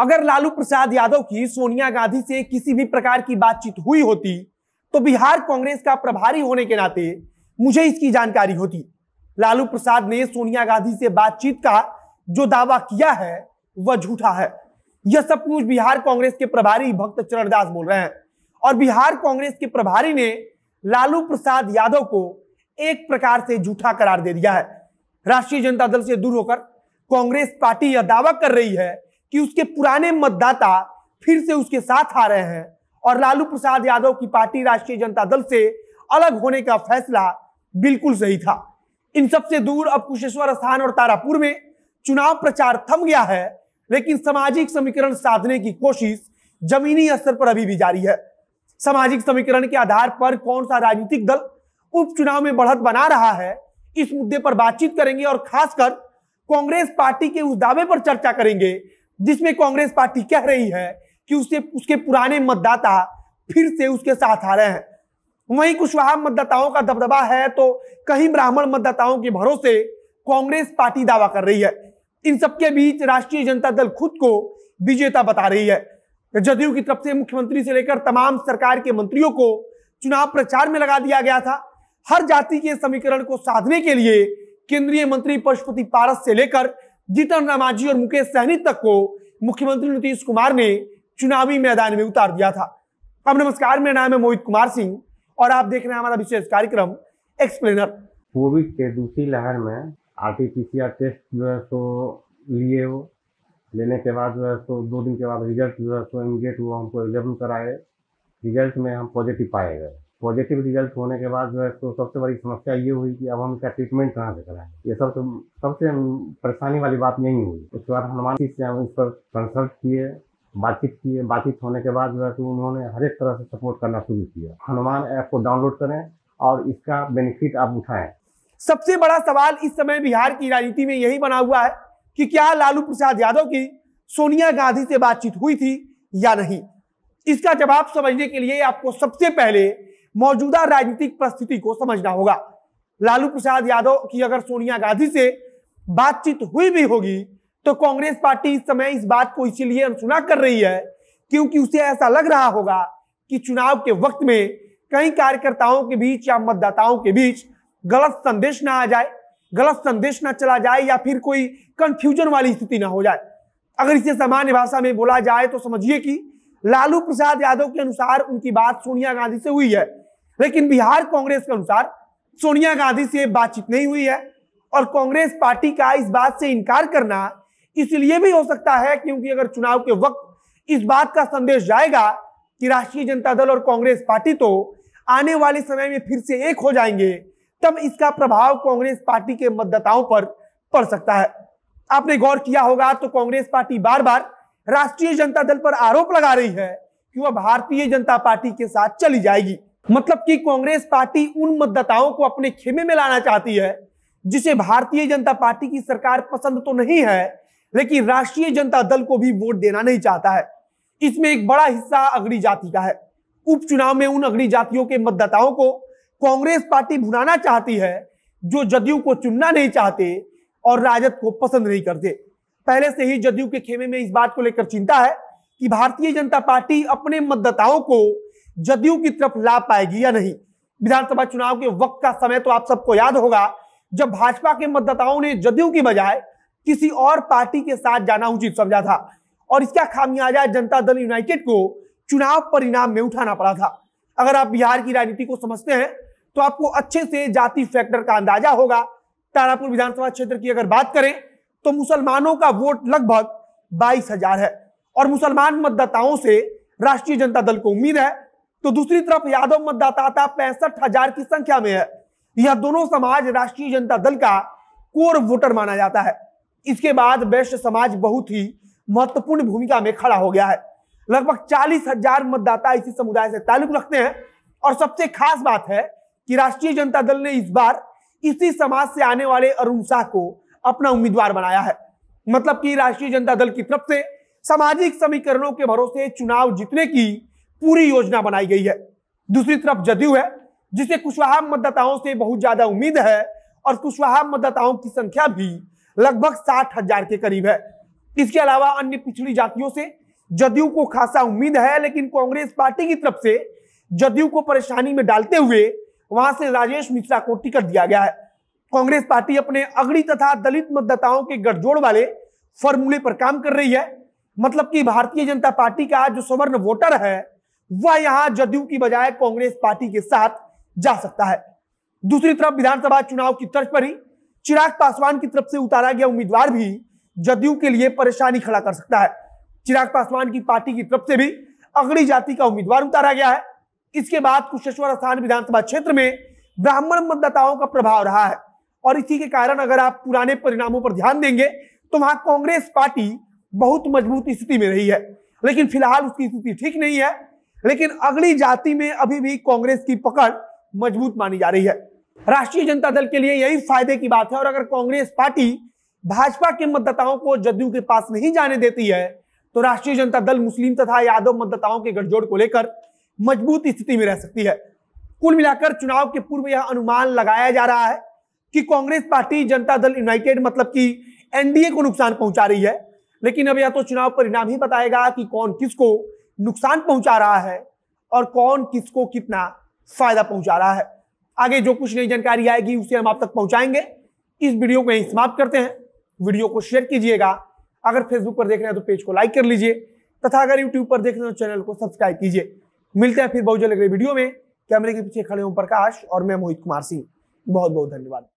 अगर लालू प्रसाद यादव की सोनिया गांधी से किसी भी प्रकार की बातचीत हुई होती तो बिहार कांग्रेस का प्रभारी होने के नाते मुझे इसकी जानकारी होती लालू प्रसाद ने सोनिया गांधी से बातचीत का जो दावा किया है वह झूठा है यह सब कुछ बिहार कांग्रेस के प्रभारी भक्त चरण दास बोल रहे हैं और बिहार कांग्रेस के प्रभारी ने लालू प्रसाद यादव को एक प्रकार से झूठा करार दे दिया है राष्ट्रीय जनता दल से दूर होकर कांग्रेस पार्टी यह दावा कर रही है कि उसके पुराने मतदाता फिर से उसके साथ आ रहे हैं और लालू प्रसाद यादव की पार्टी राष्ट्रीय जनता दल से अलग होने का फैसला बिल्कुल सही था इन सब से दूर अब कुशेश्वर स्थान और तारापुर में चुनाव प्रचार थम गया है लेकिन सामाजिक समीकरण साधने की कोशिश जमीनी स्तर पर अभी भी जारी है सामाजिक समीकरण के आधार पर कौन सा राजनीतिक दल उपचुनाव में बढ़त बना रहा है इस मुद्दे पर बातचीत करेंगे और खासकर कांग्रेस पार्टी के उस दावे पर चर्चा करेंगे जिसमें कांग्रेस पार्टी कह रही है कि उसे उसके पुराने मतदाता फिर से उसके साथ आ रहे हैं वहीं कुशवाहा मतदाताओं का दबदबा है तो कहीं ब्राह्मण मतदाताओं के भरोसे कांग्रेस पार्टी दावा कर रही है इन सबके बीच राष्ट्रीय जनता दल खुद को विजेता बता रही है जदयू की तरफ से मुख्यमंत्री से लेकर तमाम सरकार के मंत्रियों को चुनाव प्रचार में लगा दिया गया था हर जाति के समीकरण को साधने के लिए केंद्रीय मंत्री पशुपति पारस से लेकर जीतन राम मांझी और मुकेश सहनी तक को मुख्यमंत्री नीतीश कुमार ने चुनावी मैदान में उतार दिया था अब नमस्कार मेरा नाम है मोहित कुमार सिंह और आप देख रहे हैं हमारा विशेष कार्यक्रम एक्सप्लेनर कोविड के दूसरी लहर में R T P C R test जो है सो लिए वो लेने के बाद जो है सो दो दिन के बाद रिजल्ट जो है सो इमीडिएट वो हमको रिजर्व कराए रिजल्ट में हम पॉजिटिव पाए गए पॉजिटिव रिजल्ट होने के बाद जो है तो सबसे बड़ी समस्या ये हुई कि अब हम इसका ट्रीटमेंट कहाँ से कराएं ये सब तो सबसे परेशानी वाली बात यही हुई उसके बाद हनुमान जी से हम इस पर कंसल्ट किए बातचीत किए बातचीत होने के बाद जो है तो उन्होंने हर एक तरह से सपोर्ट करना शुरू किया हनुमान ऐप को डाउनलोड करें और इसका बेनिफिट आप उठाएं सबसे बड़ा सवाल इस समय बिहार की राजनीति में यही बना हुआ है कि क्या लालू प्रसाद यादव की सोनिया गांधी से बातचीत हुई थी या नहीं इसका जवाब समझने के लिए आपको सबसे पहले मौजूदा राजनीतिक परिस्थिति को समझना होगा लालू प्रसाद यादव की अगर सोनिया गांधी से बातचीत हुई भी होगी तो कांग्रेस पार्टी इस समय इस बात को इसीलिए अनसुना कर रही है क्योंकि उसे ऐसा लग रहा होगा कि चुनाव के वक्त में कई कार्यकर्ताओं के बीच या मतदाताओं के बीच गलत संदेश ना आ जाए गलत संदेश ना चला जाए या फिर कोई कंफ्यूजन वाली स्थिति ना हो जाए अगर इसे सामान्य भाषा में बोला जाए तो समझिए कि लालू प्रसाद यादव के अनुसार उनकी बात सोनिया गांधी से हुई है लेकिन बिहार कांग्रेस के अनुसार सोनिया गांधी से बातचीत नहीं हुई है और कांग्रेस पार्टी का इस बात से इनकार करना इसलिए भी हो सकता है क्योंकि अगर चुनाव के वक्त इस बात का संदेश जाएगा कि राष्ट्रीय जनता दल और कांग्रेस पार्टी तो आने वाले समय में फिर से एक हो जाएंगे तब इसका प्रभाव कांग्रेस पार्टी के मतदाताओं पर पड़ सकता है आपने गौर किया होगा तो कांग्रेस पार्टी बार बार राष्ट्रीय जनता दल पर आरोप लगा रही है कि वह भारतीय जनता पार्टी के साथ चली जाएगी मतलब कि कांग्रेस पार्टी उन मतदाताओं को अपने खेमे में लाना चाहती है जिसे भारतीय जनता पार्टी की सरकार पसंद तो नहीं है लेकिन राष्ट्रीय जनता दल को भी वोट देना नहीं चाहता है इसमें एक बड़ा हिस्सा अगड़ी जाति का है उपचुनाव में उन अगड़ी जातियों के मतदाताओं को कांग्रेस पार्टी भुनाना चाहती है जो जदयू को चुनना नहीं चाहते और राजद को पसंद नहीं करते पहले से ही जदयू के खेमे में इस बात को लेकर चिंता है कि भारतीय जनता पार्टी अपने मतदाताओं को जदयू की तरफ ला पाएगी या नहीं विधानसभा चुनाव के वक्त का समय तो आप सबको याद होगा जब भाजपा के मतदाताओं ने जदयू की बजाय किसी और पार्टी के साथ जाना उचित समझा था और इसका खामियाजा जनता दल यूनाइटेड को चुनाव परिणाम में उठाना पड़ा था अगर आप बिहार की राजनीति को समझते हैं तो आपको अच्छे से जाति फैक्टर का अंदाजा होगा तारापुर विधानसभा क्षेत्र की अगर बात करें तो मुसलमानों का वोट लगभग बाईस हजार है और मुसलमान मतदाताओं से राष्ट्रीय जनता दल को उम्मीद है तो दूसरी तरफ यादव मतदाता पैंसठ हजार की संख्या में है यह दोनों समाज राष्ट्रीय जनता दल का कोर वोटर माना जाता है इसके बाद वैश्य समाज बहुत ही महत्वपूर्ण भूमिका में खड़ा हो गया है लगभग चालीस हजार मतदाता इसी समुदाय से ताल्लुक रखते हैं और सबसे खास बात है कि राष्ट्रीय जनता दल ने इस बार इसी समाज से आने वाले अरुण शाह को अपना उम्मीदवार बनाया है मतलब कि राष्ट्रीय जनता दल की तरफ से सामाजिक समीकरणों के भरोसे चुनाव जीतने की पूरी योजना बनाई गई है दूसरी तरफ जदयू है जिसे कुशवाहा मतदाताओं से बहुत ज्यादा उम्मीद है और कुशवाहा मतदाताओं की संख्या भी लगभग साठ हजार के करीब है इसके अलावा अन्य पिछड़ी जातियों से जदयू को खासा उम्मीद है लेकिन कांग्रेस पार्टी की तरफ से जदयू को परेशानी में डालते हुए वहां से राजेश मिश्रा को टिकट दिया गया है कांग्रेस पार्टी अपने अगड़ी तथा दलित मतदाताओं के गठजोड़ वाले फॉर्मूले पर काम कर रही है मतलब कि भारतीय जनता पार्टी का जो सवर्ण वोटर है वह यहां जदयू की बजाय कांग्रेस पार्टी के साथ जा सकता है दूसरी तरफ विधानसभा चुनाव की तर्ज पर ही चिराग पासवान की तरफ से उतारा गया उम्मीदवार भी जदयू के लिए परेशानी खड़ा कर सकता है चिराग पासवान की पार्टी की तरफ से भी अगड़ी जाति का उम्मीदवार उतारा गया है इसके बाद कुशेश्वर स्थान विधानसभा क्षेत्र में ब्राह्मण मतदाताओं का प्रभाव रहा है और इसी के कारण अगर आप पुराने परिणामों पर ध्यान देंगे तो वहां कांग्रेस पार्टी बहुत मजबूत स्थिति में रही है लेकिन फिलहाल उसकी स्थिति ठीक नहीं है लेकिन अगली जाति में अभी भी कांग्रेस की पकड़ मजबूत मानी जा रही है राष्ट्रीय जनता दल के लिए यही फायदे की बात है और अगर कांग्रेस पार्टी भाजपा के मतदाताओं को जदयू के पास नहीं जाने देती है तो राष्ट्रीय जनता दल मुस्लिम तथा यादव मतदाताओं के गठजोड़ को लेकर मजबूत स्थिति में रह सकती है कुल मिलाकर चुनाव के पूर्व यह अनुमान लगाया जा रहा है कि कांग्रेस पार्टी जनता दल यूनाइटेड मतलब कि एनडीए को नुकसान पहुंचा रही है लेकिन अब यह तो चुनाव परिणाम ही बताएगा कि कौन किसको नुकसान पहुंचा रहा है और कौन किसको कितना फायदा पहुंचा रहा है आगे जो कुछ नई जानकारी आएगी उसे हम आप तक पहुंचाएंगे इस वीडियो को यही समाप्त करते हैं वीडियो को शेयर कीजिएगा अगर फेसबुक पर देख रहे हैं तो पेज को लाइक कर लीजिए तथा अगर यूट्यूब पर देख रहे हैं तो चैनल को सब्सक्राइब कीजिए मिलते हैं फिर बहुत जल्द अगले वीडियो में कैमरे के पीछे खड़े हूँ प्रकाश और मैं मोहित कुमार सिंह बहुत बहुत धन्यवाद